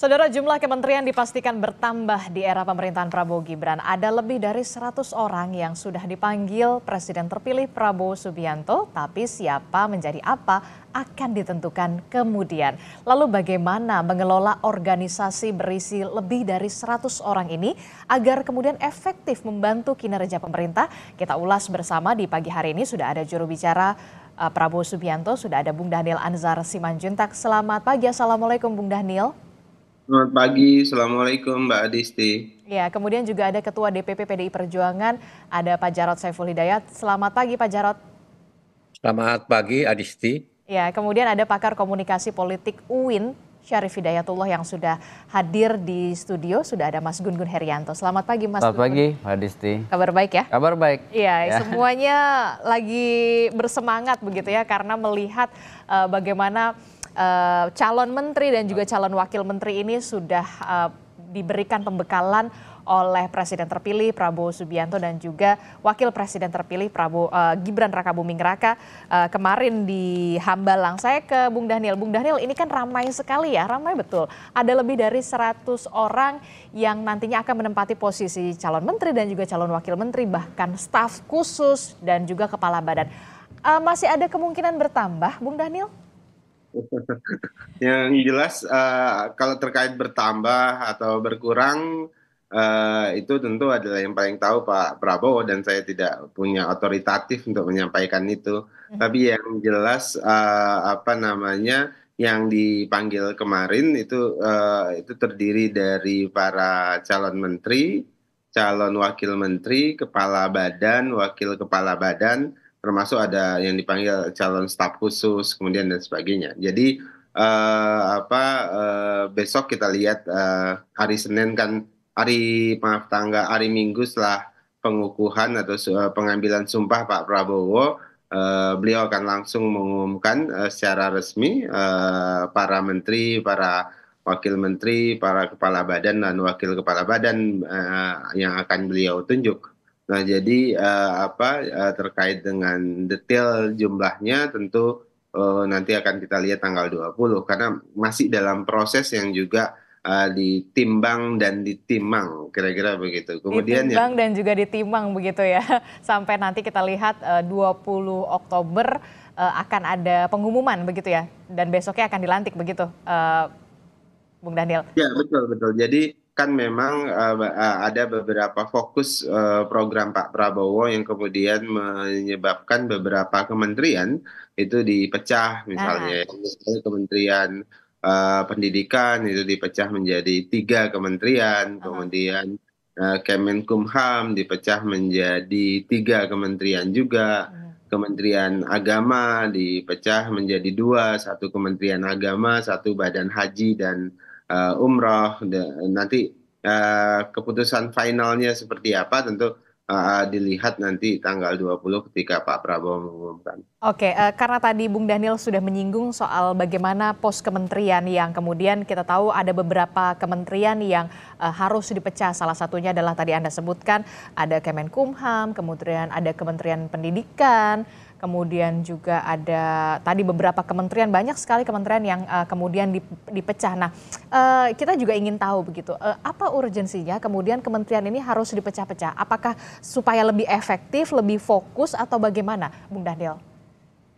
Saudara jumlah kementerian dipastikan bertambah di era pemerintahan Prabowo Gibran. Ada lebih dari 100 orang yang sudah dipanggil Presiden terpilih Prabowo Subianto, tapi siapa menjadi apa akan ditentukan kemudian. Lalu bagaimana mengelola organisasi berisi lebih dari 100 orang ini agar kemudian efektif membantu kinerja pemerintah? Kita ulas bersama di pagi hari ini sudah ada juru bicara eh, Prabowo Subianto, sudah ada Bung Daniel Anzar Simanjuntak. Selamat pagi, Assalamualaikum Bung Daniel. Selamat pagi, Assalamualaikum Mbak Adisti. Ya, kemudian juga ada Ketua DPP PDI Perjuangan, ada Pak Jarod Saiful Hidayat. Selamat pagi Pak Jarod. Selamat pagi Adisti. Ya, kemudian ada pakar komunikasi politik UIN, Syarif Hidayatullah yang sudah hadir di studio. Sudah ada Mas Gun Gun Herianto. Selamat pagi Mas Selamat Gun pagi Mbak Adisti. Kabar baik ya? Kabar baik. Iya, ya. semuanya lagi bersemangat begitu ya karena melihat uh, bagaimana uh, calon menteri dan juga calon wakil menteri ini sudah uh, diberikan pembekalan oleh Presiden terpilih Prabowo Subianto dan juga Wakil Presiden terpilih Prabowo uh, Gibran Rakabuming Raka uh, kemarin di Hambalang. Saya ke Bung Daniel. Bung Daniel ini kan ramai sekali ya, ramai betul. Ada lebih dari 100 orang yang nantinya akan menempati posisi calon menteri dan juga calon wakil menteri, bahkan staf khusus dan juga kepala badan. Uh, masih ada kemungkinan bertambah, Bung Daniel? yang jelas uh, kalau terkait bertambah atau berkurang uh, itu tentu adalah yang paling tahu Pak Prabowo dan saya tidak punya otoritatif untuk menyampaikan itu. Hmm. Tapi yang jelas uh, apa namanya yang dipanggil kemarin itu uh, itu terdiri dari para calon menteri, calon wakil menteri, kepala badan, wakil kepala badan termasuk ada yang dipanggil calon staf khusus kemudian dan sebagainya. Jadi uh, apa uh, besok kita lihat uh, hari Senin kan hari maaf tangga hari Minggu setelah pengukuhan atau uh, pengambilan sumpah Pak Prabowo uh, beliau akan langsung mengumumkan uh, secara resmi uh, para menteri, para wakil menteri, para kepala badan dan wakil kepala badan uh, yang akan beliau tunjuk. Nah, jadi uh, apa uh, terkait dengan detail jumlahnya tentu uh, nanti akan kita lihat tanggal 20 karena masih dalam proses yang juga uh, ditimbang dan ditimang kira-kira begitu. Kemudian ditimbang ya, dan juga ditimang begitu ya. Sampai nanti kita lihat uh, 20 Oktober uh, akan ada pengumuman begitu ya dan besoknya akan dilantik begitu. Uh, Bung Daniel. Ya, betul betul. Jadi kan memang uh, ada beberapa fokus uh, program Pak Prabowo yang kemudian menyebabkan beberapa kementerian itu dipecah misalnya ah. kementerian uh, pendidikan itu dipecah menjadi tiga kementerian ah. kemudian uh, Kemenkumham dipecah menjadi tiga kementerian juga Kementerian Agama dipecah menjadi dua, satu Kementerian Agama, satu Badan Haji dan uh, umroh nanti uh, keputusan finalnya seperti apa tentu uh, dilihat nanti tanggal 20 ketika Pak Prabowo mengumumkan. Oke, uh, karena tadi Bung Daniel sudah menyinggung soal bagaimana pos kementerian yang kemudian kita tahu ada beberapa kementerian yang uh, harus dipecah. Salah satunya adalah tadi Anda sebutkan ada Kemenkumham, kemudian ada Kementerian Pendidikan, kemudian juga ada tadi beberapa kementerian banyak sekali kementerian yang uh, kemudian dipecah. Nah, uh, kita juga ingin tahu begitu uh, apa urgensinya kemudian kementerian ini harus dipecah-pecah? Apakah supaya lebih efektif, lebih fokus atau bagaimana, Bung Daniel?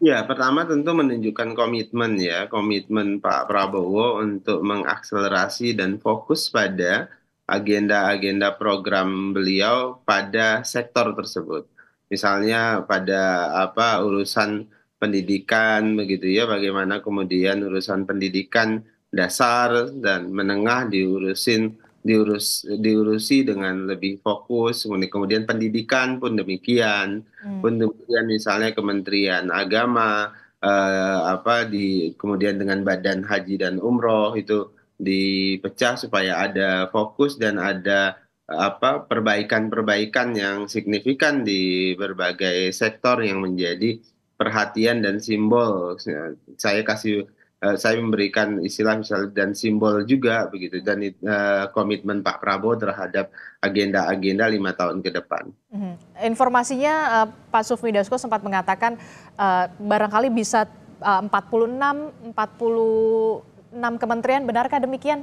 Ya, pertama tentu menunjukkan komitmen ya, komitmen Pak Prabowo untuk mengakselerasi dan fokus pada agenda-agenda program beliau pada sektor tersebut misalnya pada apa urusan pendidikan begitu ya bagaimana kemudian urusan pendidikan dasar dan menengah diurusin diurus diurusi dengan lebih fokus kemudian pendidikan pun demikian hmm. pun demikian misalnya kementerian agama eh, apa di kemudian dengan badan haji dan umroh itu dipecah supaya ada fokus dan ada apa perbaikan-perbaikan yang signifikan di berbagai sektor yang menjadi perhatian dan simbol. Saya kasih eh, saya memberikan istilah misalnya dan simbol juga begitu dan uh, komitmen Pak Prabowo terhadap agenda-agenda lima tahun ke depan. Mhm. Informasinya uh, Pak Sufmi Dasko sempat mengatakan uh, barangkali bisa uh, 46 46 kementerian benarkah demikian?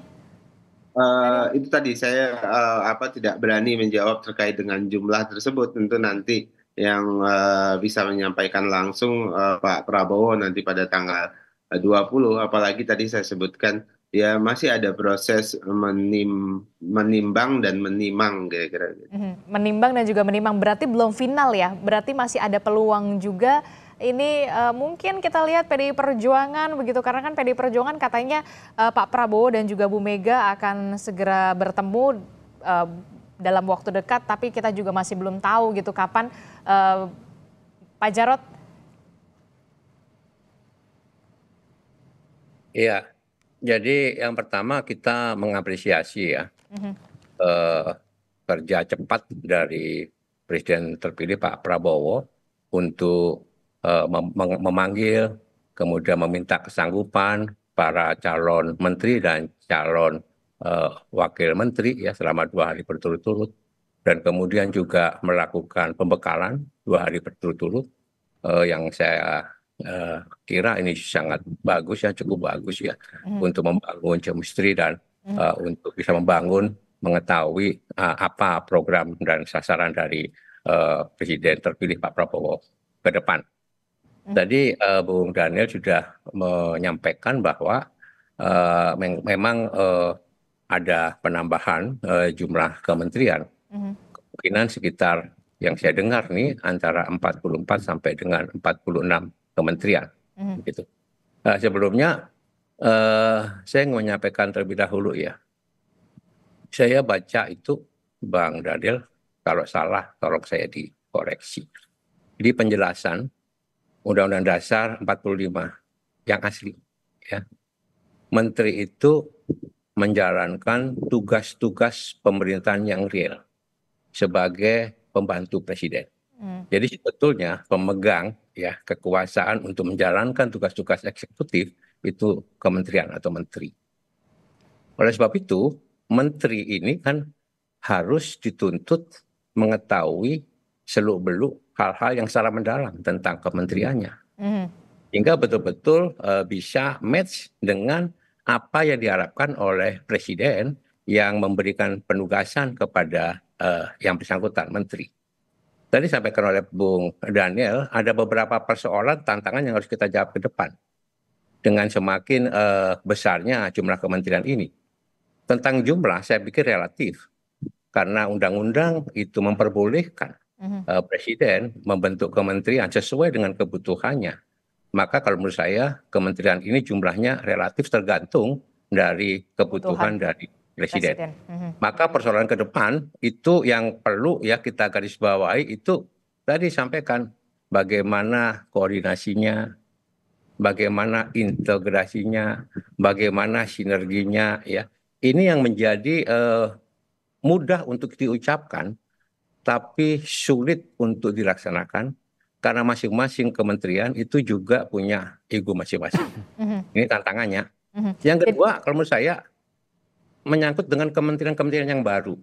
Uh, itu tadi saya uh, apa tidak berani menjawab terkait dengan jumlah tersebut tentu nanti yang uh, bisa menyampaikan langsung uh, Pak Prabowo nanti pada tanggal 20 apalagi tadi saya sebutkan ya masih ada proses menim, menimbang dan menimang kira-kira. Gitu. Mhm. Menimbang dan juga menimang berarti belum final ya. Berarti masih ada peluang juga ini uh, mungkin kita lihat PDI Perjuangan begitu karena kan PDI Perjuangan katanya uh, Pak Prabowo dan juga Bu Mega akan segera bertemu uh, dalam waktu dekat tapi kita juga masih belum tahu gitu kapan uh, Pak Jarot Iya. Jadi yang pertama kita mengapresiasi ya mm-hmm. eh, kerja cepat dari Presiden terpilih Pak Prabowo untuk Eh, memanggil, kemudian meminta kesanggupan para calon menteri dan calon eh, wakil menteri ya selama dua hari berturut-turut dan kemudian juga melakukan pembekalan dua hari berturut-turut eh, yang saya kira ini sangat bagus ya cukup bagus ya mm. untuk membangun chemistry dan mm. uh, untuk bisa membangun mengetahui uh, apa program dan sasaran dari uh, presiden terpilih Pak Prabowo ke depan tadi hmm. eh, bung daniel sudah menyampaikan bahwa eh, memang eh, ada penambahan jumlah kementerian hmm. kemungkinan sekitar yang saya dengar nih antara 44 sampai dengan 46 kementerian hmm. gitu uh, sebelumnya saya ingin menyampaikan terlebih dahulu ya saya baca itu bang Daniel kalau salah tolong saya dikoreksi di penjelasan Undang-Undang Dasar 45 yang asli. Ya. Menteri itu menjalankan tugas-tugas pemerintahan yang real sebagai pembantu presiden. Hmm. Jadi sebetulnya pemegang ya kekuasaan untuk menjalankan tugas-tugas eksekutif itu kementerian atau menteri. Oleh sebab itu, menteri ini kan harus dituntut mengetahui seluk-beluk hal-hal yang secara mendalam tentang kementeriannya. Mm. Hingga betul-betul uh, bisa match dengan apa yang diharapkan oleh presiden yang memberikan penugasan kepada uh, yang bersangkutan menteri. Tadi sampaikan oleh Bung Daniel, ada beberapa persoalan tantangan yang harus kita jawab ke depan dengan semakin uh, besarnya jumlah kementerian ini. Tentang jumlah, saya pikir relatif karena undang-undang itu memperbolehkan uh, presiden membentuk kementerian sesuai dengan kebutuhannya. Maka kalau menurut saya kementerian ini jumlahnya relatif tergantung dari kebutuhan Tuhan. dari presiden. presiden. Uh-huh. Maka mhm. persoalan ke depan itu yang perlu ya kita garis bawahi itu tadi sampaikan bagaimana koordinasinya, bagaimana integrasinya, bagaimana sinerginya ya. Ini yang menjadi uh, mudah untuk diucapkan, tapi sulit untuk dilaksanakan karena masing-masing kementerian itu juga punya ego masing-masing. Mm-hmm. Ini tantangannya. Mm-hmm. Yang kedua, kalau menurut saya menyangkut dengan kementerian-kementerian yang baru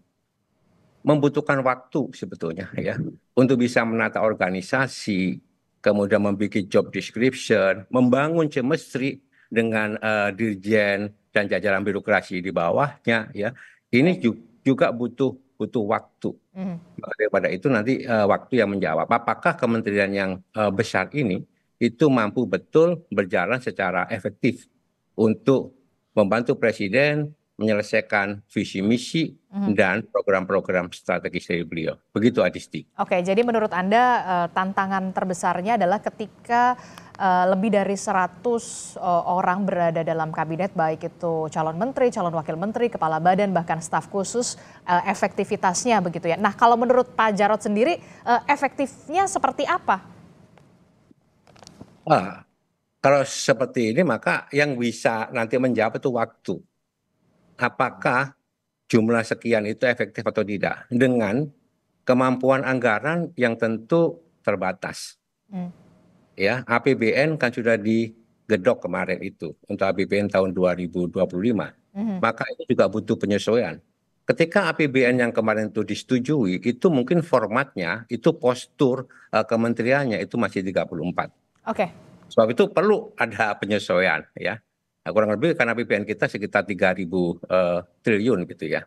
membutuhkan waktu sebetulnya ya untuk bisa menata organisasi, kemudian membuat job description, membangun chemistry dengan uh, dirjen dan jajaran birokrasi di bawahnya ya. Ini juga butuh butuh waktu. Mm-hmm daripada itu nanti uh, waktu yang menjawab apakah kementerian yang uh, besar ini itu mampu betul berjalan secara efektif untuk membantu presiden menyelesaikan visi misi mm-hmm. dan program-program strategis dari beliau. Begitu Adisti. Oke, jadi menurut Anda eh, tantangan terbesarnya adalah ketika uh, lebih dari 100 uh, eh, orang berada dalam kabinet baik itu calon menteri, calon wakil menteri, kepala badan bahkan staf khusus uh, efektivitasnya begitu ya. Nah, kalau menurut Pak Jarot sendiri uh, efektifnya seperti apa? Wah, kalau seperti ini maka yang bisa nanti menjawab itu waktu. Apakah jumlah sekian itu efektif atau tidak dengan kemampuan anggaran yang tentu terbatas. Hmm ya APBN kan sudah digedok kemarin itu untuk APBN tahun 2025. Mm. Maka itu juga butuh penyesuaian. Ketika APBN yang kemarin itu disetujui, itu mungkin formatnya, itu postur uh, kementeriannya itu masih 34. Oke. Okay. Sebab itu perlu ada penyesuaian ya. Nah, kurang lebih karena APBN kita sekitar 3000 uh, eh, triliun gitu ya.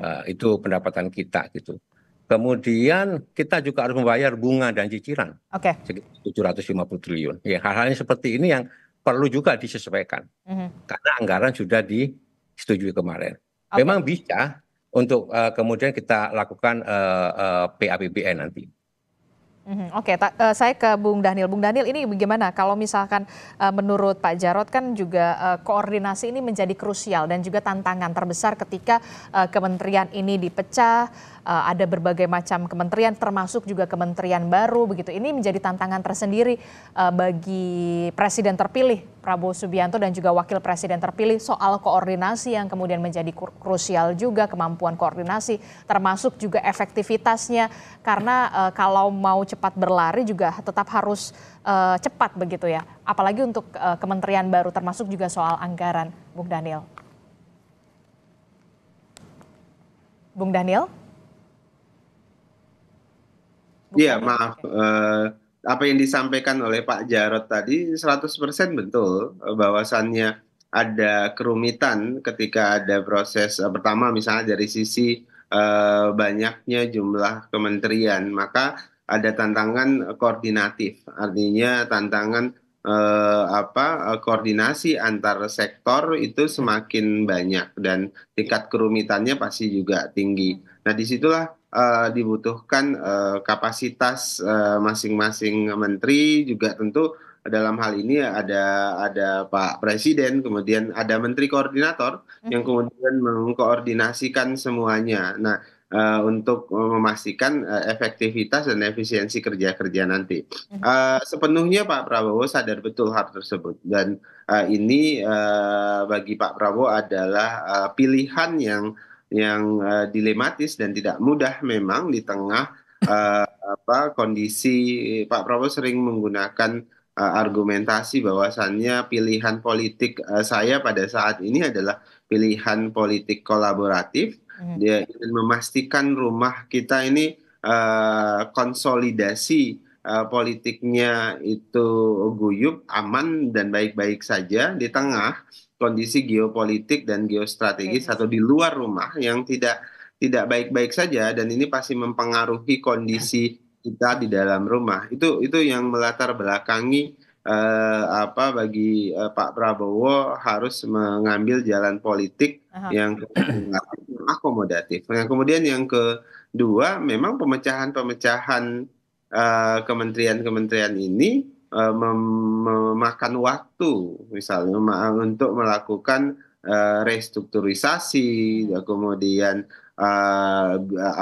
Uh, itu pendapatan kita gitu. Kemudian kita juga harus membayar bunga dan cicilan. Oke. Okay. 750 triliun. Ya, hal-hal seperti ini yang perlu juga disesuaikan. Mm -hmm. Karena anggaran sudah disetujui kemarin. Okay. Memang bisa untuk uh, kemudian kita lakukan uh, eh, uh, eh, PAPBN nanti. Mm-hmm. Oke, okay, eh, saya ke Bung Daniel. Bung Daniel, ini bagaimana kalau misalkan uh, menurut Pak Jarot kan juga uh, koordinasi ini menjadi krusial dan juga tantangan terbesar ketika uh, kementerian ini dipecah, uh, ada berbagai macam kementerian termasuk juga kementerian baru begitu. Ini menjadi tantangan tersendiri uh, bagi presiden terpilih Prabowo Subianto dan juga Wakil Presiden terpilih soal koordinasi yang kemudian menjadi krusial juga kemampuan koordinasi termasuk juga efektivitasnya karena uh, kalau mau cepat berlari juga tetap harus uh, cepat begitu ya apalagi untuk uh, kementerian baru termasuk juga soal anggaran Bung Daniel. Bung Daniel? Iya maaf. Uh apa yang disampaikan oleh Pak Jarot tadi 100% betul eh, bahwasannya ada kerumitan ketika ada proses uh, pertama misalnya dari sisi uh, banyaknya jumlah kementerian maka ada tantangan koordinatif artinya tantangan uh, apa koordinasi antar sektor itu semakin banyak dan tingkat kerumitannya pasti juga tinggi. Nah, disitulah uh, dibutuhkan uh, kapasitas eh, masing-masing uh, menteri juga tentu dalam hal ini ada ada Pak Presiden, kemudian ada Menteri Koordinator hmm. yang kemudian mengkoordinasikan semuanya. Nah, uh, untuk memastikan uh, efektivitas dan efisiensi kerja-kerja nanti. Uh, sepenuhnya Pak Prabowo sadar betul hal tersebut dan uh, ini uh, bagi Pak Prabowo adalah uh, pilihan yang yang uh, dilematis dan tidak mudah memang di tengah uh, apa kondisi Pak Prabowo sering menggunakan uh, argumentasi bahwasannya pilihan politik uh, saya pada saat ini adalah pilihan politik kolaboratif hmm. dia ingin memastikan rumah kita ini uh, konsolidasi uh, politiknya itu guyup aman dan baik-baik saja di tengah kondisi geopolitik dan geostrategis iya. atau di luar rumah yang tidak tidak baik-baik saja dan ini pasti mempengaruhi kondisi kita di dalam rumah. Itu itu yang melatar belakangi eh, apa bagi eh, Pak Prabowo harus mengambil jalan politik Aha. yang akomodatif. Nah, kemudian yang kedua memang pemecahan-pemecahan eh, kementerian-kementerian ini Eh, memakan waktu misalnya untuk melakukan eh, restrukturisasi hmm. kemudian eh,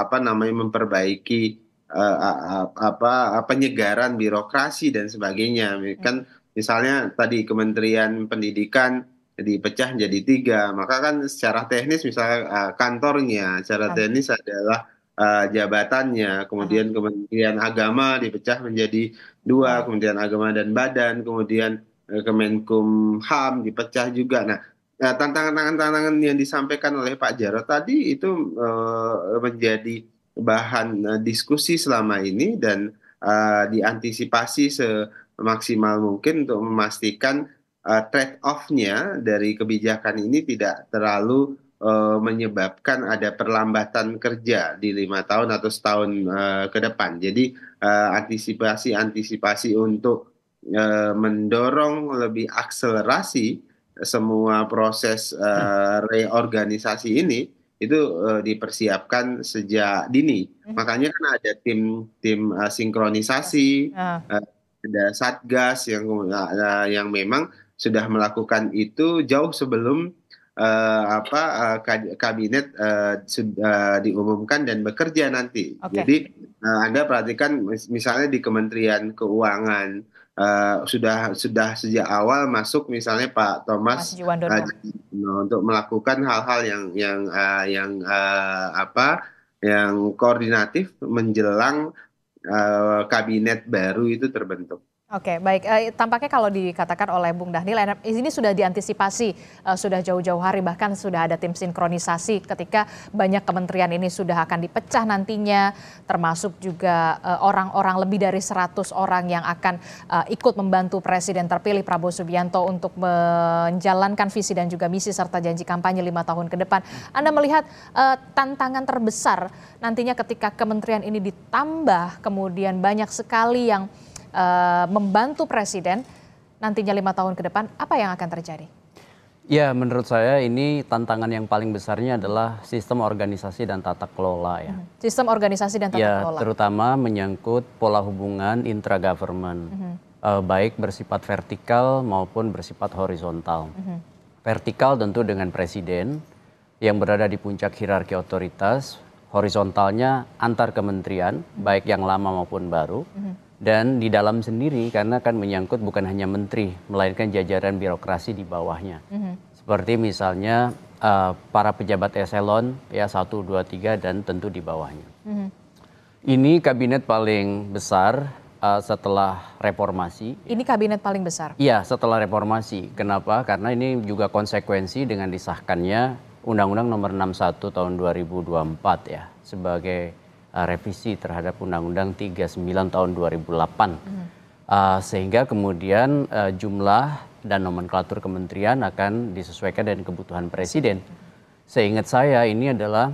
apa namanya memperbaiki apa penyegaran birokrasi dan sebagainya kan misalnya tadi Kementerian Pendidikan dipecah jadi tiga maka kan secara teknis misalnya kantornya secara iya. teknis adalah Eh, jabatannya, kemudian hmm. Kementerian Agama dipecah menjadi dua, hmm. Kementerian Agama dan Badan, kemudian eh, Kemenkumham dipecah juga. Nah, eh, tantangan-tantangan yang disampaikan oleh Pak Jarod tadi itu menjadi bahan diskusi selama ini dan diantisipasi semaksimal mungkin untuk memastikan trade off-nya dari kebijakan ini tidak terlalu Eh, menyebabkan ada perlambatan kerja di lima tahun atau setahun eh, ke depan. Jadi eh, antisipasi-antisipasi untuk mendorong lebih akselerasi semua proses reorganisasi ini itu dipersiapkan sejak dini. Hmm. Makanya kan ada tim tim sinkronisasi, ya. ada satgas yang yang memang sudah melakukan itu jauh sebelum uh, apa uh, kabinet uh, eh, sudah diumumkan dan bekerja nanti. Okay. Jadi uh, Anda perhatikan misalnya di Kementerian Keuangan uh, sudah sudah sejak awal masuk misalnya Pak Thomas uh, untuk melakukan hal-hal yang yang uh, yang uh, apa yang koordinatif menjelang uh, kabinet baru itu terbentuk. Oke, baik. Eh, tampaknya kalau dikatakan oleh Bung Dahnil, eh, ini sudah diantisipasi, eh, sudah jauh-jauh hari, bahkan sudah ada tim sinkronisasi ketika banyak kementerian ini sudah akan dipecah nantinya, termasuk juga eh, orang-orang eh, lebih dari 100 orang yang akan eh, ikut membantu Presiden terpilih Prabowo Subianto untuk menjalankan visi dan juga misi serta janji kampanye lima tahun ke depan. Anda melihat eh, tantangan terbesar nantinya ketika kementerian ini ditambah, kemudian banyak sekali yang Eh, membantu presiden nantinya lima tahun ke depan, apa yang akan terjadi? Ya, menurut saya ini tantangan yang paling besarnya adalah sistem organisasi dan tata kelola ya. Hmm, sistem organisasi dan tata ya, kelola. terutama menyangkut pola hubungan intra-government, uh-huh. uh, baik bersifat vertikal maupun bersifat horizontal. Uh-huh. Vertikal tentu dengan presiden yang berada di puncak hierarki otoritas, horizontalnya antar kementerian, uh-huh. baik yang lama maupun baru. Uh-huh dan di dalam sendiri karena akan menyangkut bukan hanya menteri melainkan jajaran birokrasi di bawahnya mm -hmm. seperti misalnya uh, para pejabat eselon ya satu dua tiga dan tentu di bawahnya mm -hmm. ini kabinet paling besar uh, setelah reformasi ini kabinet paling besar iya setelah reformasi kenapa karena ini juga konsekuensi dengan disahkannya undang-undang nomor 61 tahun 2024 ya sebagai Eh, revisi terhadap Undang-Undang 39 tahun 2008. Hmm. Uh, sehingga kemudian uh, jumlah dan nomenklatur kementerian akan disesuaikan dengan kebutuhan presiden. Seingat saya ini adalah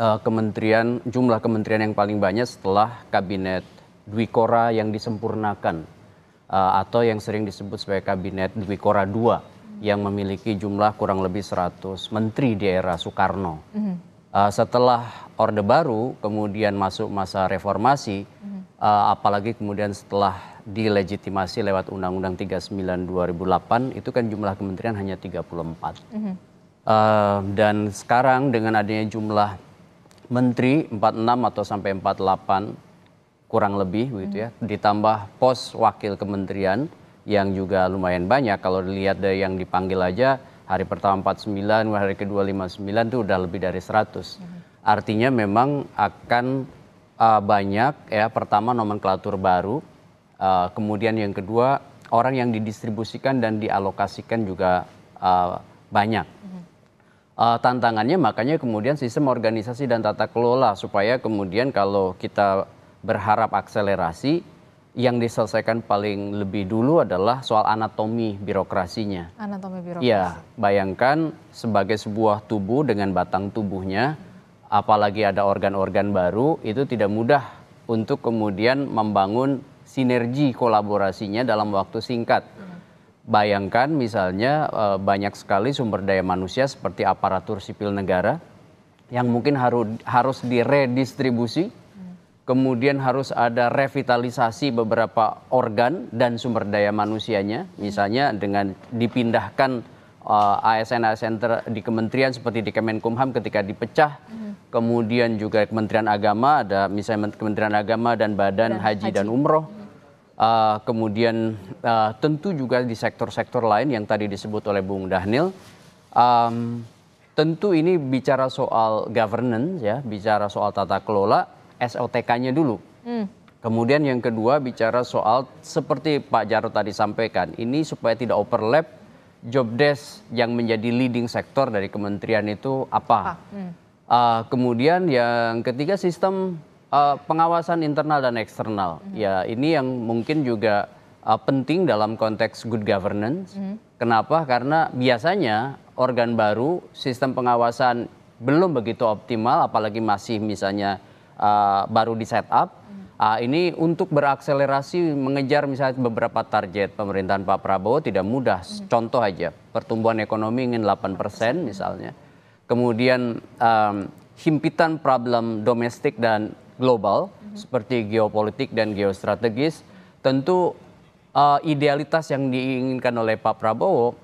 uh, kementerian jumlah kementerian yang paling banyak setelah kabinet Dwi Kora yang disempurnakan uh, atau yang sering disebut sebagai kabinet Dwi Kora II hmm. yang memiliki jumlah kurang lebih 100 menteri di era Soekarno. -hmm. Eh, setelah Orde Baru kemudian masuk masa reformasi, uh, apalagi kemudian setelah dilegitimasi lewat Undang-Undang 39 2008 itu kan jumlah kementerian hanya 34. Mm-hmm. Uh, dan sekarang dengan adanya jumlah menteri 46 atau sampai 48 kurang lebih begitu ya, mm-hmm. ditambah pos wakil kementerian yang juga lumayan banyak kalau dilihat dari yang dipanggil aja hari pertama 49, hari kedua 59 itu udah lebih dari 100. Artinya memang akan uh, banyak ya pertama nomenklatur baru, uh, kemudian yang kedua orang yang didistribusikan dan dialokasikan juga uh, banyak. Uh, tantangannya makanya kemudian sistem organisasi dan tata kelola supaya kemudian kalau kita berharap akselerasi yang diselesaikan paling lebih dulu adalah soal anatomi birokrasinya. Anatomi ya, birokrasi. Ya, bayangkan sebagai sebuah tubuh dengan batang tubuhnya, apalagi ada organ-organ baru, itu tidak mudah untuk kemudian membangun sinergi kolaborasinya dalam waktu singkat. Bayangkan misalnya eh, banyak sekali sumber daya manusia seperti aparatur sipil negara yang mungkin harus harus diredistribusi kemudian harus ada revitalisasi beberapa organ dan sumber daya manusianya, misalnya dengan dipindahkan uh, ASN-ASN di kementerian seperti di Kemenkumham ketika dipecah, hmm. kemudian juga Kementerian Agama ada misalnya Kementerian Agama dan Badan dan Haji, Haji dan Umroh. Hmm. Uh, kemudian uh, tentu juga di sektor-sektor lain yang tadi disebut oleh Bung Dahnil, um, tentu ini bicara soal governance ya, bicara soal tata kelola, SOTK-nya dulu. Hmm. Kemudian yang kedua bicara soal seperti Pak Jarod tadi sampaikan, ini supaya tidak overlap job desk yang menjadi leading sektor dari kementerian itu apa. Hmm. Ah, hmm. uh, kemudian yang ketiga sistem uh, pengawasan internal dan eksternal. Hmm. Ya ini yang mungkin juga uh, penting dalam konteks good governance. Hmm. Kenapa? Karena biasanya organ baru sistem pengawasan belum begitu optimal, apalagi masih misalnya Eh, baru di setup. Uh, hmm. ah, ini untuk berakselerasi mengejar misalnya beberapa target pemerintahan Pak Prabowo tidak mudah. Hmm. Contoh aja, pertumbuhan ekonomi ingin 8% misalnya. Kemudian um, himpitan problem domestik dan global hmm. seperti geopolitik dan geostrategis tentu uh, idealitas yang diinginkan oleh Pak Prabowo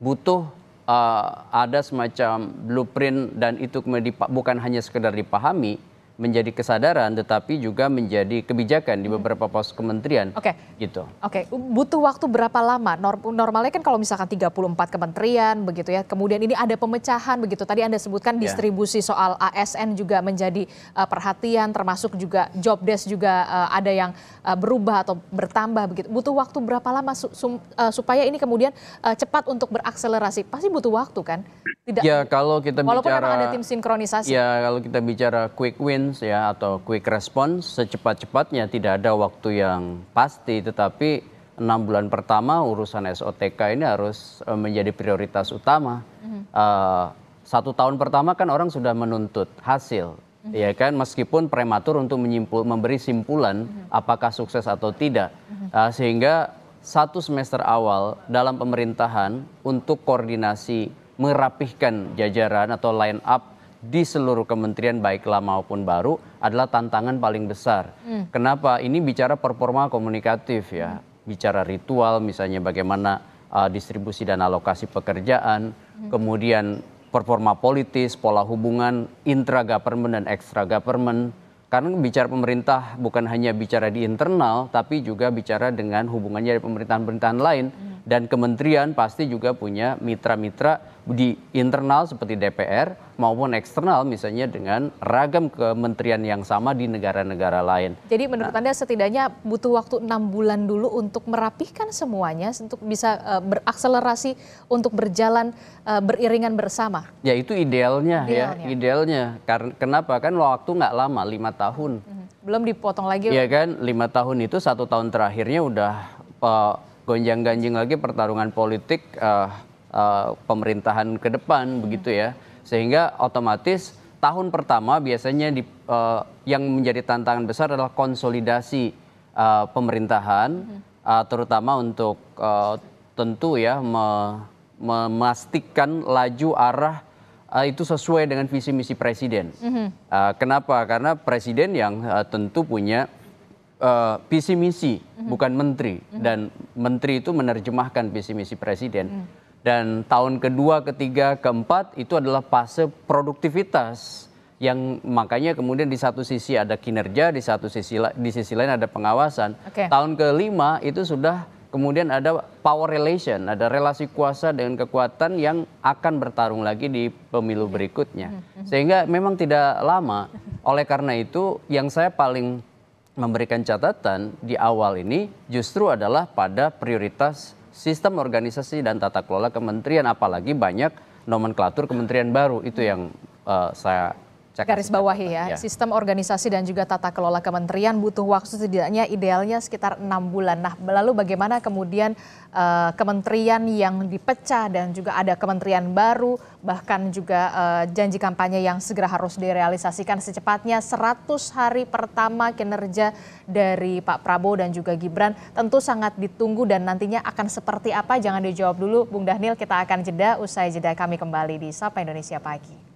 butuh uh, ada semacam blueprint dan itu bukan hanya sekedar dipahami menjadi kesadaran tetapi juga menjadi kebijakan di hmm. beberapa pos kementerian. Oke. Okay. Gitu. Oke, okay. butuh waktu berapa lama? Normalnya kan kalau misalkan 34 kementerian begitu ya. Kemudian ini ada pemecahan begitu. Tadi Anda sebutkan ya. distribusi yeah. soal ASN juga menjadi uh, perhatian termasuk juga job desk juga uh, ada yang uh, berubah atau bertambah begitu. Butuh waktu berapa lama su sum, uh, supaya ini kemudian uh, cepat untuk berakselerasi? Pasti butuh waktu kan? Tidak. Ya, kalau kita walaupun bicara Walaupun ada tim sinkronisasi. Ya, kalau kita bicara quick win response ya atau quick response secepat-cepatnya tidak ada waktu yang pasti tetapi enam bulan pertama urusan SOTK ini harus eh, menjadi prioritas utama. Mm-hmm. Uh, satu tahun pertama kan orang sudah menuntut hasil, mm-hmm. ya kan meskipun prematur untuk menyimpul memberi simpulan mm-hmm. apakah sukses atau tidak, mm-hmm. uh, sehingga satu semester awal dalam pemerintahan untuk koordinasi merapihkan jajaran atau line up di seluruh kementerian baik lama maupun baru adalah tantangan paling besar. Hmm. Kenapa? Ini bicara performa komunikatif ya, hmm. bicara ritual misalnya bagaimana uh, distribusi dan alokasi pekerjaan, hmm. kemudian performa politis, pola hubungan intra government dan extra government. Karena bicara pemerintah bukan hanya bicara di internal, tapi juga bicara dengan hubungannya dari pemerintahan-pemerintahan lain. Hmm. Dan kementerian pasti juga punya mitra-mitra di internal seperti DPR maupun eksternal misalnya dengan ragam kementerian yang sama di negara-negara lain. Jadi menurut nah, Anda setidaknya butuh waktu enam bulan dulu untuk merapihkan semuanya untuk bisa uh, berakselerasi untuk berjalan uh, beriringan bersama. Ya itu idealnya, idealnya. ya idealnya. Karena kenapa kan waktu nggak lama lima tahun. Mhm. Belum dipotong lagi. Iya kan lima tahun itu satu tahun terakhirnya udah uh, gonjang-ganjing lagi pertarungan politik. Uh, Eh, pemerintahan ke depan hmm. begitu ya sehingga otomatis tahun pertama biasanya di, uh, yang menjadi tantangan besar adalah konsolidasi uh, pemerintahan uh, terutama untuk uh, tentu ya me, memastikan laju arah uh, itu sesuai dengan visi misi presiden mm-hmm. uh, kenapa karena presiden yang uh, tentu punya uh, visi misi mm-hmm. bukan menteri mm-hmm. dan menteri itu menerjemahkan visi misi presiden mm-hmm dan tahun kedua, ketiga, keempat itu adalah fase produktivitas yang makanya kemudian di satu sisi ada kinerja, di satu sisi di sisi lain ada pengawasan. Okay. Tahun kelima itu sudah kemudian ada power relation, ada relasi kuasa dengan kekuatan yang akan bertarung lagi di pemilu berikutnya. Hmm, hmm. Sehingga memang tidak lama. Oleh karena itu yang saya paling memberikan catatan di awal ini justru adalah pada prioritas sistem organisasi dan tata kelola kementerian apalagi banyak nomenklatur kementerian baru itu yang uh, saya saya garis bawahi ya. ya. Sistem organisasi dan juga tata kelola kementerian butuh waktu setidaknya idealnya sekitar enam bulan. Nah, lalu bagaimana kemudian uh, kementerian yang dipecah dan juga ada kementerian baru, bahkan juga uh, janji kampanye yang segera harus direalisasikan secepatnya 100 hari pertama kinerja dari Pak Prabowo dan juga Gibran tentu sangat ditunggu dan nantinya akan seperti apa? Jangan dijawab dulu, Bung Daniel. Kita akan jeda usai jeda kami kembali di Sapa Indonesia Pagi.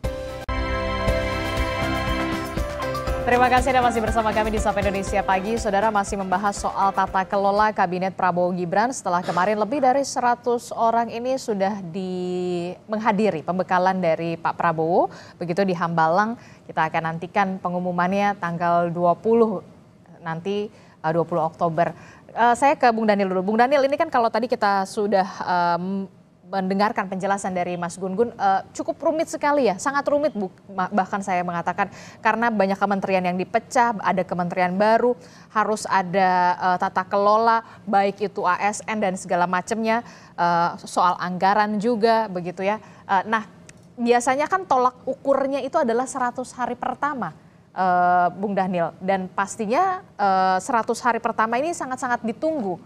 Terima kasih Anda masih bersama kami di Sapa Indonesia Pagi. Saudara masih membahas soal tata kelola Kabinet Prabowo Gibran setelah kemarin lebih dari 100 orang ini sudah di, menghadiri pembekalan dari Pak Prabowo. Begitu di Hambalang, kita akan nantikan pengumumannya tanggal 20 nanti 20 eh, Oktober. Uh, saya ke Bung Daniel dulu. Bung Daniel ini kan kalau tadi kita sudah um, mendengarkan penjelasan dari Mas Gun Gun uh, eh, cukup rumit sekali ya, sangat rumit bu, bahkan saya mengatakan karena banyak kementerian yang dipecah, ada kementerian baru, harus ada uh, tata kelola baik itu ASN dan segala macamnya, uh, soal anggaran juga begitu ya. Uh, nah, biasanya kan tolak ukurnya itu adalah 100 hari pertama. Uh, Bung Daniel dan pastinya uh, 100 hari pertama ini sangat-sangat ditunggu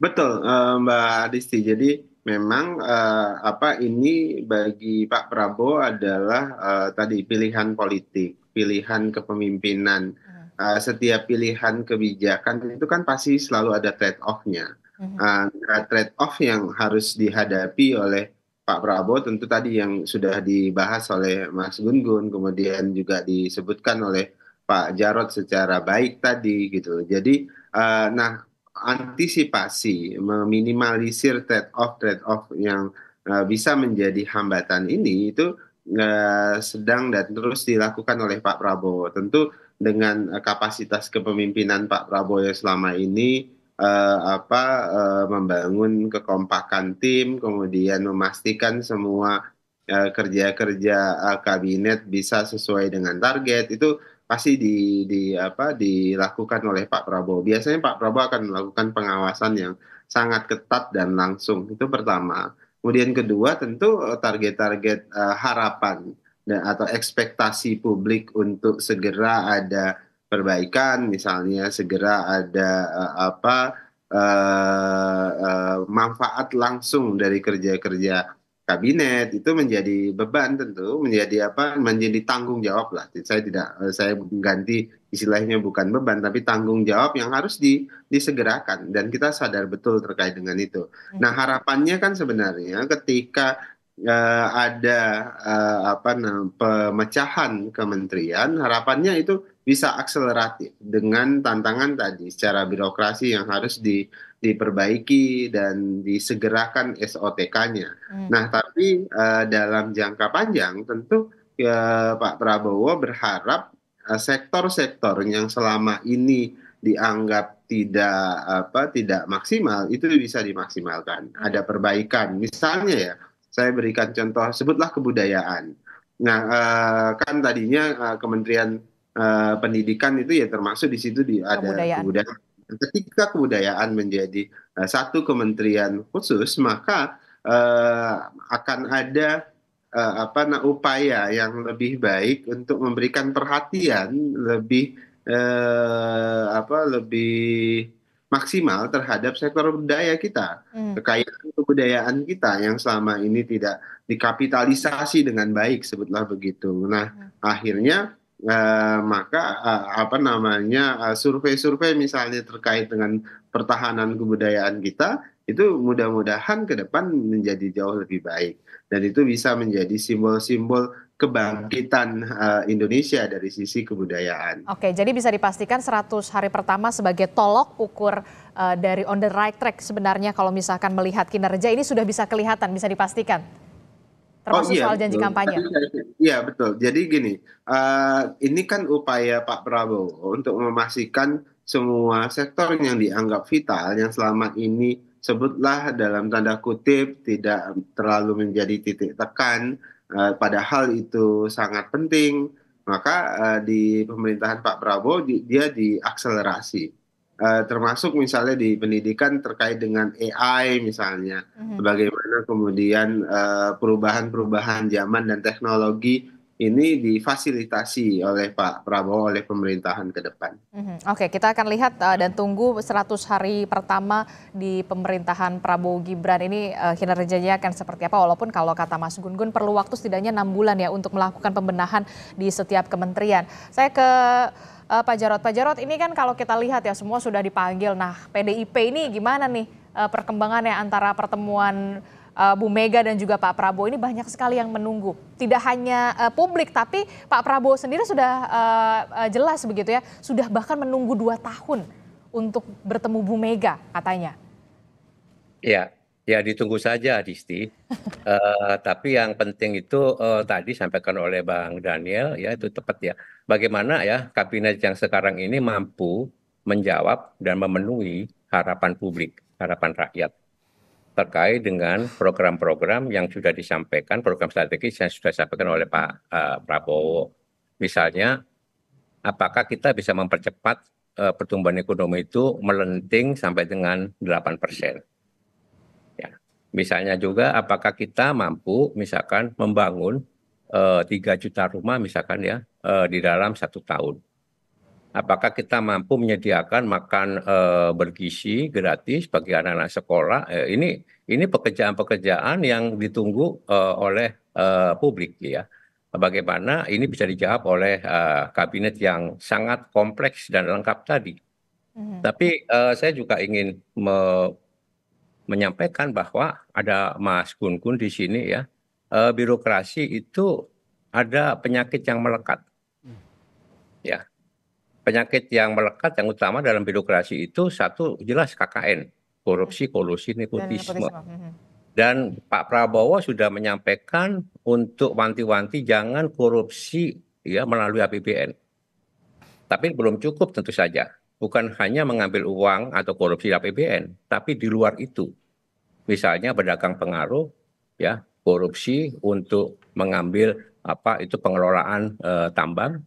Betul eh, Mbak Adisti. Jadi memang eh, apa ini bagi Pak Prabowo adalah eh, tadi pilihan politik, pilihan kepemimpinan. Hmm. setiap pilihan kebijakan itu kan pasti selalu ada trade off-nya. Uh, hmm. nah, trade off yang harus dihadapi oleh Pak Prabowo tentu tadi yang sudah dibahas oleh Mas Gun Gun, kemudian juga disebutkan oleh Pak Jarot secara baik tadi gitu. Jadi uh, nah antisipasi, meminimalisir trade-off trade-off yang uh, bisa menjadi hambatan ini itu uh, sedang dan terus dilakukan oleh Pak Prabowo. Tentu dengan uh, kapasitas kepemimpinan Pak Prabowo yang selama ini uh, apa uh, membangun kekompakan tim, kemudian memastikan semua kerja-kerja uh, uh, kabinet bisa sesuai dengan target itu pasti di, di apa dilakukan oleh Pak Prabowo. Biasanya Pak Prabowo akan melakukan pengawasan yang sangat ketat dan langsung. Itu pertama. Kemudian kedua tentu eh, target-target uh, harapan dan atau ekspektasi publik untuk segera ada perbaikan misalnya segera ada uh, apa uh, uh, manfaat langsung dari kerja-kerja kabinet itu menjadi beban tentu menjadi apa menjadi tanggung jawab lah saya tidak eh, saya mengganti istilahnya bukan beban tapi tanggung jawab yang harus di, disegerakan dan kita sadar betul terkait dengan itu ya. nah harapannya kan sebenarnya ketika uh, ada uh, apa nah, pemecahan kementerian harapannya itu bisa akseleratif dengan tantangan tadi secara birokrasi yang harus di diperbaiki dan disegerakan SOTK-nya. Hmm. Nah, tapi uh, dalam jangka panjang tentu uh, Pak Prabowo berharap uh, sektor-sektor yang selama ini dianggap tidak apa tidak maksimal itu bisa dimaksimalkan. Hmm. Ada perbaikan. Misalnya ya, saya berikan contoh sebutlah kebudayaan. Nah, uh, kan tadinya uh, Kementerian uh, Pendidikan itu ya termasuk di situ di ada kebudayaan. kebudayaan Ketika kebudayaan menjadi uh, satu kementerian khusus, maka uh, akan ada uh, apa nah, upaya yang lebih baik untuk memberikan perhatian lebih uh, apa lebih maksimal terhadap sektor budaya kita, hmm. kekayaan kebudayaan kita yang selama ini tidak dikapitalisasi dengan baik sebutlah begitu. Nah, hmm. akhirnya Eh, maka eh, apa namanya eh, survei-survei misalnya terkait dengan pertahanan kebudayaan kita itu mudah-mudahan ke depan menjadi jauh lebih baik dan itu bisa menjadi simbol-simbol kebangkitan uh, Indonesia dari sisi kebudayaan. Oke, jadi bisa dipastikan 100 hari pertama sebagai tolok ukur uh, dari on the right track sebenarnya kalau misalkan melihat kinerja ini sudah bisa kelihatan, bisa dipastikan. Oh, termasuk oh, iya, soal janji betul. kampanye. Iya betul. Jadi gini, uh, ini kan upaya Pak Prabowo untuk memastikan semua sektor yang dianggap vital yang selama ini sebutlah dalam tanda kutip tidak terlalu menjadi titik tekan, uh, padahal itu sangat penting. Maka uh, di pemerintahan Pak Prabowo di, dia diakselerasi uh, termasuk misalnya di pendidikan terkait dengan AI misalnya, mm-hmm. bagaimana kemudian eh, perubahan-perubahan zaman dan teknologi ini difasilitasi oleh Pak Prabowo oleh pemerintahan ke depan. Mm-hmm. Oke, okay, kita akan lihat uh, dan tunggu 100 hari pertama di pemerintahan Prabowo Gibran ini uh, kinerjanya akan seperti apa walaupun kalau kata Mas Gun Gun perlu waktu setidaknya enam bulan ya untuk melakukan pembenahan di setiap kementerian. Saya ke uh, Pak Jarot. Pak Jarot ini kan kalau kita lihat ya semua sudah dipanggil. Nah, PDIP ini gimana nih uh, perkembangannya antara pertemuan Eh, Bu Mega dan juga Pak Prabowo ini banyak sekali yang menunggu. Tidak hanya uh, publik, tapi Pak Prabowo sendiri sudah uh, uh, jelas begitu ya, sudah bahkan menunggu dua tahun untuk bertemu Bu Mega katanya. Ya, ya ditunggu saja Disti. uh, tapi yang penting itu uh, tadi sampaikan oleh Bang Daniel ya itu tepat ya. Bagaimana ya kabinet yang sekarang ini mampu menjawab dan memenuhi harapan publik, harapan rakyat terkait dengan program-program yang sudah disampaikan, program strategis yang sudah disampaikan oleh Pak uh, Prabowo. Misalnya, apakah kita bisa mempercepat uh, pertumbuhan ekonomi itu melenting sampai dengan 8 persen? Ya. Misalnya juga, apakah kita mampu misalkan membangun uh, eh, 3 juta rumah misalkan ya uh, di dalam satu tahun apakah kita mampu menyediakan makan e, bergizi gratis bagi anak-anak sekolah e, ini ini pekerjaan-pekerjaan yang ditunggu e, oleh e, publik ya bagaimana ini bisa dijawab oleh e, kabinet yang sangat kompleks dan lengkap tadi hmm. tapi e, saya juga ingin me menyampaikan bahwa ada Mas Gun Gun di sini ya e, birokrasi itu ada penyakit yang melekat hmm. ya penyakit yang melekat yang utama dalam birokrasi itu satu jelas KKN, korupsi, hmm. kolusi, nepotisme. Hmm, hmm. Dan Pak Prabowo sudah menyampaikan untuk wanti-wanti jangan korupsi ya melalui APBN. Tapi belum cukup tentu saja. Bukan hanya mengambil uang atau korupsi di APBN, tapi di luar itu. Misalnya pedagang pengaruh ya korupsi untuk mengambil apa itu pengelolaan e, tambang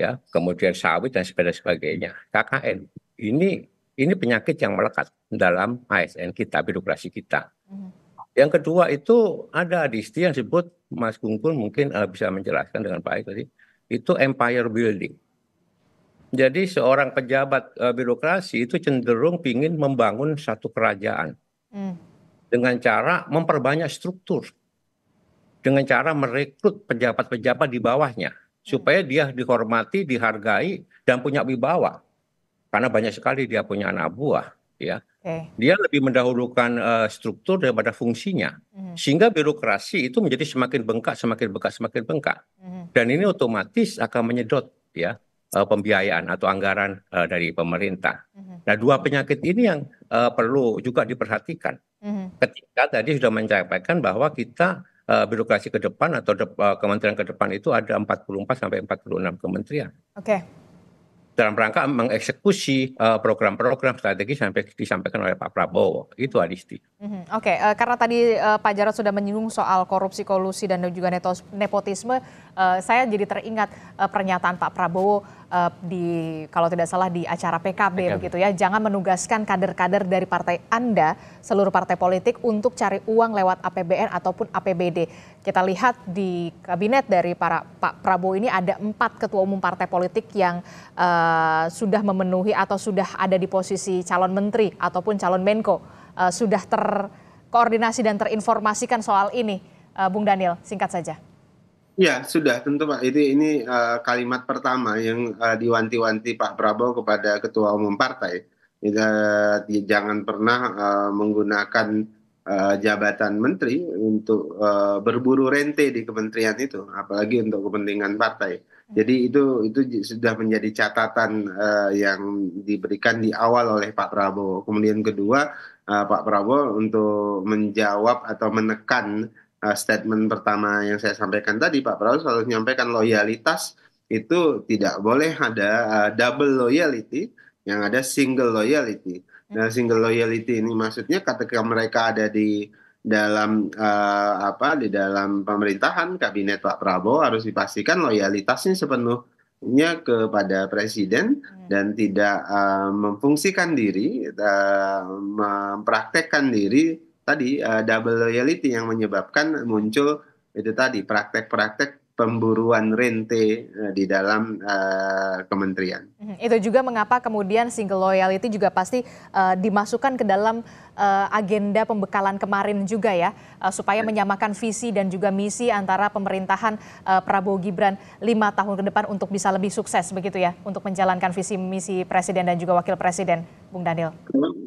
ya kemudian sawit dan sebagainya KKN ini ini penyakit yang melekat dalam ASN kita birokrasi kita mm-hmm. yang kedua itu ada adisti yang disebut Mas Gungkul mungkin eh, bisa menjelaskan dengan baik tadi itu empire building jadi seorang pejabat uh, birokrasi itu cenderung ingin membangun satu kerajaan mm. dengan cara memperbanyak struktur, dengan cara merekrut pejabat-pejabat di bawahnya supaya dia dihormati, dihargai dan punya wibawa. Karena banyak sekali dia punya anak buah, ya. Okay. Dia lebih mendahulukan uh, struktur daripada fungsinya, mm. sehingga birokrasi itu menjadi semakin bengkak, semakin bengkak, semakin bengkak, mm. dan ini otomatis akan menyedot ya uh, pembiayaan atau anggaran uh, dari pemerintah. Mm. Nah, dua penyakit ini yang uh, perlu juga diperhatikan. Mm. Ketika tadi sudah menyampaikan bahwa kita Eh, birokrasi ke depan atau eh, kementerian ke depan itu ada 44 sampai 46 kementerian. Oke. Okay. Dalam rangka mengeksekusi eh, program-program strategi sampai disampaikan oleh Pak Prabowo, itu Adisti. Mm-hmm. Oke, okay. uh, karena tadi uh, Pak Jarod sudah menyinggung soal korupsi, kolusi dan juga nepotisme, uh, saya jadi teringat uh, pernyataan Pak Prabowo uh, di kalau tidak salah di acara PKB, PKB. begitu ya. Jangan menugaskan kader-kader dari partai Anda, seluruh partai politik untuk cari uang lewat APBN ataupun APBD. Kita lihat di kabinet dari para Pak Prabowo ini ada empat ketua umum partai politik yang uh, sudah memenuhi atau sudah ada di posisi calon menteri ataupun calon menko uh, sudah terkoordinasi dan terinformasikan soal ini, Bung Daniel. Singkat saja. Ya sudah tentu Pak. ini uh, kalimat pertama yang uh, diwanti-wanti Pak Prabowo kepada Ketua Umum Partai. Ida, eh, jangan pernah uh, menggunakan uh, jabatan menteri untuk uh, berburu rente di kementerian itu, apalagi untuk kepentingan partai. Jadi itu itu sudah menjadi catatan uh, yang diberikan di awal oleh Pak Prabowo. Kemudian kedua, Pak Prabowo untuk menjawab atau menekan uh, statement pertama yang saya sampaikan tadi Pak Prabowo selalu menyampaikan loyalitas itu tidak boleh ada uh, double loyalty yang ada single loyalty. Nah, hmm. single loyalty ini maksudnya ketika mereka ada di dalam uh, apa di dalam pemerintahan kabinet Pak Prabowo harus dipastikan loyalitasnya sepenuhnya kepada presiden hmm. dan tidak uh, memfungsikan diri, uh, mempraktekkan diri tadi uh, double loyalty yang menyebabkan muncul itu tadi praktek-praktek pemburuan rente uh, di dalam uh, kementerian. Mm-hmm. Itu juga mengapa kemudian single loyalty juga pasti uh, dimasukkan ke dalam uh, agenda pembekalan kemarin juga ya, uh, supaya ya. menyamakan visi dan juga misi antara pemerintahan uh, Prabowo Gibran lima tahun ke depan untuk bisa lebih sukses begitu ya, untuk menjalankan visi misi presiden dan juga wakil presiden, Bung Daniel.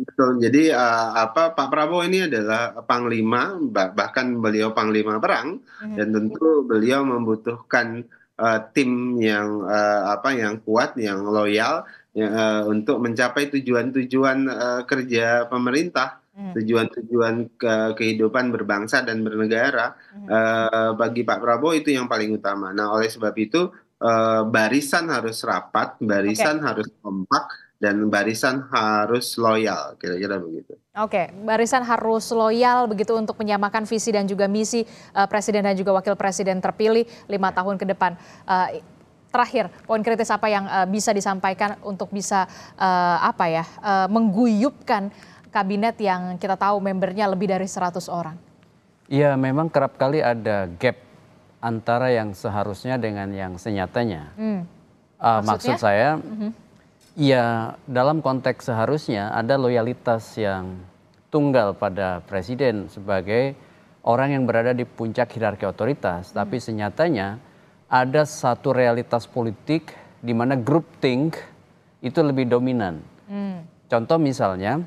Betul. Jadi uh, apa Pak Prabowo ini adalah panglima, bahkan beliau panglima perang, hmm. dan tentu beliau membutuhkan uh, tim yang uh, apa yang kuat, yang loyal ya, uh, untuk mencapai tujuan-tujuan uh, kerja pemerintah, hmm. tujuan-tujuan ke kehidupan berbangsa dan bernegara uh, bagi Pak Prabowo itu yang paling utama. Nah, oleh sebab itu uh, barisan harus rapat, barisan okay. harus kompak dan barisan harus loyal, kira-kira begitu. Oke, okay. barisan harus loyal begitu untuk menyamakan visi dan juga misi uh, presiden dan juga wakil presiden terpilih lima tahun ke depan. Uh, terakhir poin kritis apa yang uh, bisa disampaikan untuk bisa uh, apa ya uh, mengguyupkan kabinet yang kita tahu membernya lebih dari 100 orang? Iya, memang kerap kali ada gap antara yang seharusnya dengan yang senyatanya. Hmm. Uh, maksud saya, mm-hmm. ya dalam konteks seharusnya ada loyalitas yang tunggal pada presiden sebagai orang yang berada di puncak hierarki otoritas, mm. tapi mm-hmm. senyatanya ada satu realitas politik di mana group think itu lebih dominan. Hmm. Contoh misalnya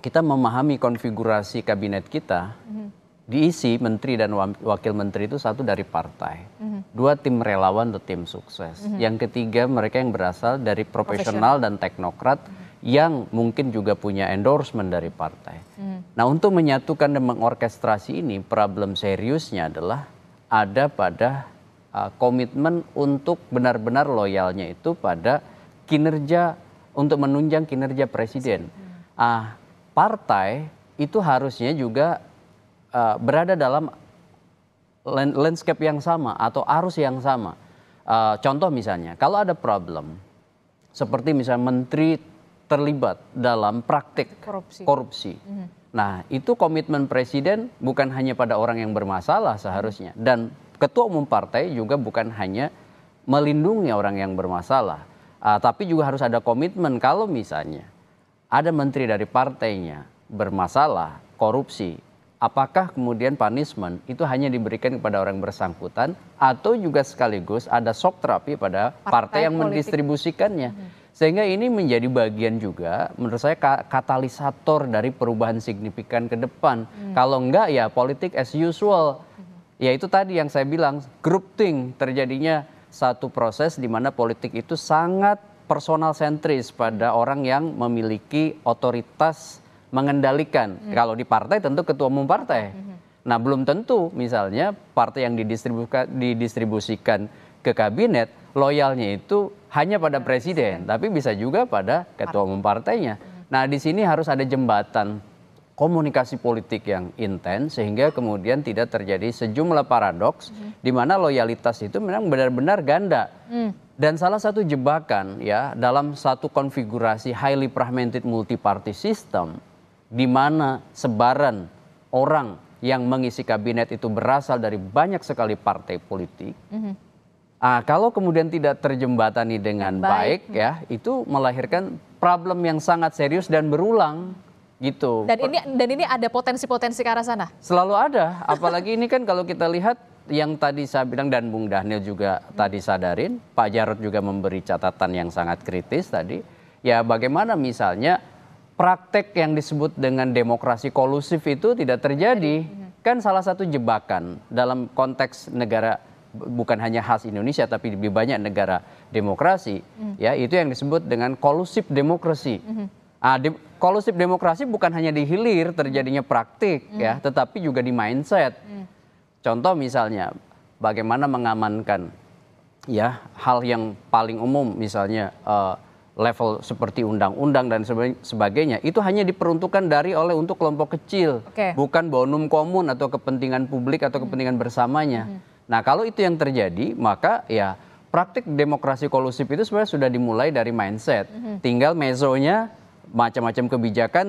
kita memahami konfigurasi kabinet kita hmm. diisi menteri dan wakil menteri itu satu dari partai, hmm. dua tim relawan atau tim sukses, hmm. yang ketiga mereka yang berasal dari profesional dan teknokrat. Hmm yang mungkin juga punya endorsement dari partai. Hmm. Nah, untuk menyatukan dan mengorkestrasi ini, problem seriusnya adalah ada pada Uh, komitmen untuk benar-benar loyalnya itu pada kinerja untuk menunjang kinerja presiden. Ah, partai itu harusnya juga uh, berada dalam landscape yang sama atau arus yang sama. Uh, contoh misalnya, kalau ada problem seperti misalnya menteri terlibat dalam praktik korupsi. korupsi. Mm -hmm. Nah, itu komitmen presiden bukan hanya pada orang yang bermasalah seharusnya dan ketua umum partai juga bukan hanya melindungi orang yang bermasalah, uh, tapi juga harus ada komitmen kalau misalnya ada menteri dari partainya bermasalah, korupsi, apakah kemudian punishment itu hanya diberikan kepada orang bersangkutan atau juga sekaligus ada shock terapi pada partai, partai yang politik. mendistribusikannya. Hmm. Sehingga ini menjadi bagian juga menurut saya katalisator dari perubahan signifikan ke depan. Hmm. Kalau enggak ya politik as usual ya itu tadi yang saya bilang grouping terjadinya satu proses di mana politik itu sangat personal sentris pada orang yang memiliki otoritas mengendalikan. Hmm. Kalau di partai tentu ketua umum partai. Hmm. hmm, hmm. Nah, belum tentu misalnya partai yang didistribusikan, didistribusikan ke kabinet loyalnya itu hanya pada presiden, tapi bisa juga pada ketua umum partainya. Hmm. Nah, di sini harus ada jembatan komunikasi politik yang intens sehingga kemudian tidak terjadi sejumlah paradoks mm. di mana loyalitas itu memang benar-benar ganda. Mm. Dan salah satu jebakan ya dalam satu konfigurasi highly fragmented multi-party system di mana sebaran orang yang mengisi kabinet itu berasal dari banyak sekali partai politik. Mm -hmm. ah, kalau kemudian tidak terjembatani dengan baik, baik ya, itu melahirkan problem yang sangat serius dan berulang gitu. Dan ini dan ini ada potensi-potensi ke arah sana. Selalu ada, apalagi ini kan kalau kita lihat yang tadi saya bilang dan Bung Daniel juga tadi sadarin, Pak Jarot juga memberi catatan yang sangat kritis tadi. Ya bagaimana misalnya praktek yang disebut dengan demokrasi kolusif itu tidak terjadi? Kan salah satu jebakan dalam konteks negara bukan hanya khas Indonesia tapi lebih banyak negara demokrasi, hmm. ya itu yang disebut dengan kolusif demokrasi. Hmm nah de kolusif demokrasi bukan hanya di hilir terjadinya praktik mm. ya, tetapi juga di mindset. Mm. Contoh misalnya bagaimana mengamankan ya hal yang paling umum misalnya uh, level seperti undang-undang dan sebagainya itu hanya diperuntukkan dari oleh untuk kelompok kecil, okay. bukan bonum komun atau kepentingan publik atau hmm. kepentingan bersamanya. Hmm. Nah, kalau itu yang terjadi, maka ya praktik demokrasi kolusif itu sebenarnya sudah dimulai dari mindset. Hmm. Tinggal mezonya macam-macam kebijakan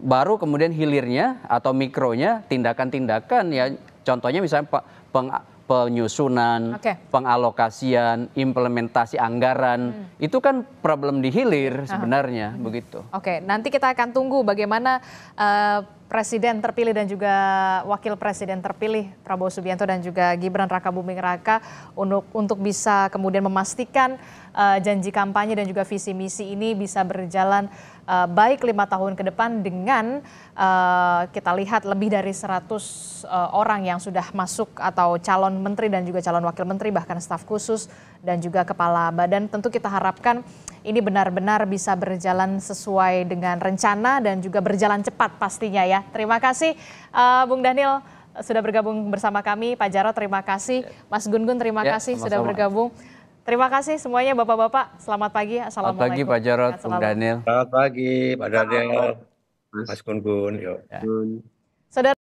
baru kemudian hilirnya atau mikronya tindakan-tindakan ya contohnya misalnya peng, penyusunan, okay. pengalokasian, implementasi anggaran. Hmm. Itu kan problem di hilir sebenarnya, Aha. begitu. Oke, okay. nanti kita akan tunggu bagaimana uh, presiden terpilih dan juga wakil presiden terpilih Prabowo Subianto dan juga Gibran Rakabuming Raka untuk untuk bisa kemudian memastikan uh, janji kampanye dan juga visi misi ini bisa berjalan uh, baik lima tahun ke depan dengan uh, kita lihat lebih dari 100 uh, eh, orang yang sudah masuk atau calon menteri dan juga calon wakil menteri bahkan staf khusus dan juga kepala badan tentu kita harapkan ini benar-benar bisa berjalan sesuai dengan rencana dan juga berjalan cepat pastinya ya. Terima kasih uh, Bung Daniel sudah bergabung bersama kami. Pak Jarot terima kasih, ya. Mas Gun Gun terima ya, kasih sama -sama. sudah bergabung. Terima kasih semuanya Bapak-bapak. Selamat pagi. Assalamualaikum. Selamat pagi Pak Jarot, Bung Daniel. Selamat pagi Pak Daniel. Mas Gun Gun. Ya. Saudara